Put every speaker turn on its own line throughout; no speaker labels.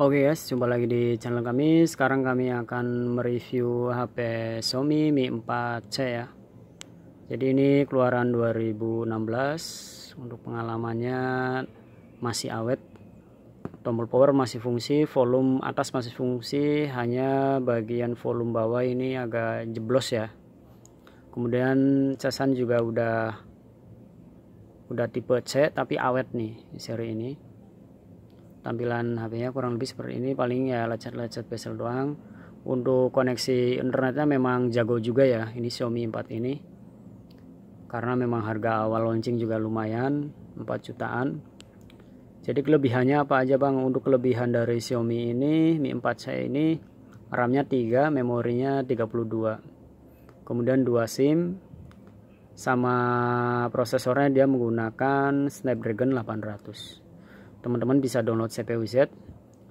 Oke okay guys, jumpa lagi di channel kami. Sekarang kami akan mereview HP Xiaomi Mi 4C ya. Jadi ini keluaran 2016. Untuk pengalamannya masih awet. Tombol power masih fungsi, volume atas masih fungsi, hanya bagian volume bawah ini agak jeblos ya. Kemudian casan juga udah udah tipe C tapi awet nih seri ini tampilan HP-nya kurang lebih seperti ini paling ya lecet-lecet bezel doang untuk koneksi internetnya memang jago juga ya ini Xiaomi 4 ini karena memang harga awal launching juga lumayan 4 jutaan jadi kelebihannya apa aja bang untuk kelebihan dari Xiaomi ini Mi 4 saya ini RAM-nya 3 memorinya 32 kemudian 2 SIM sama prosesornya dia menggunakan Snapdragon 800 teman-teman bisa download CPUZ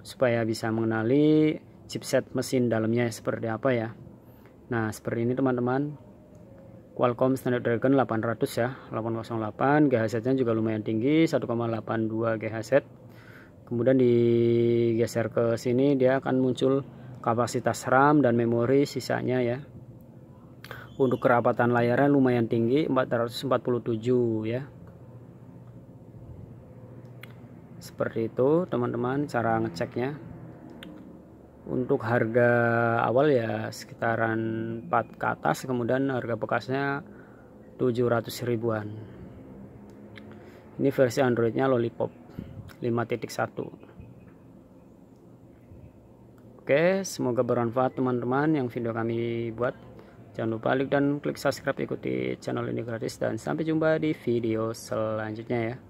supaya bisa mengenali chipset mesin dalamnya seperti apa ya nah seperti ini teman-teman Qualcomm Snapdragon 800 ya 808 GHz nya juga lumayan tinggi 1,82 GHz kemudian digeser ke sini dia akan muncul kapasitas RAM dan memori sisanya ya untuk kerapatan layarnya lumayan tinggi 447 ya seperti itu teman-teman cara ngeceknya untuk harga awal ya sekitaran 4 ke atas kemudian harga bekasnya 700 ribuan ini versi Androidnya Lollipop 5.1 oke semoga bermanfaat teman-teman yang video kami buat jangan lupa like dan klik subscribe ikuti channel ini gratis dan sampai jumpa di video selanjutnya ya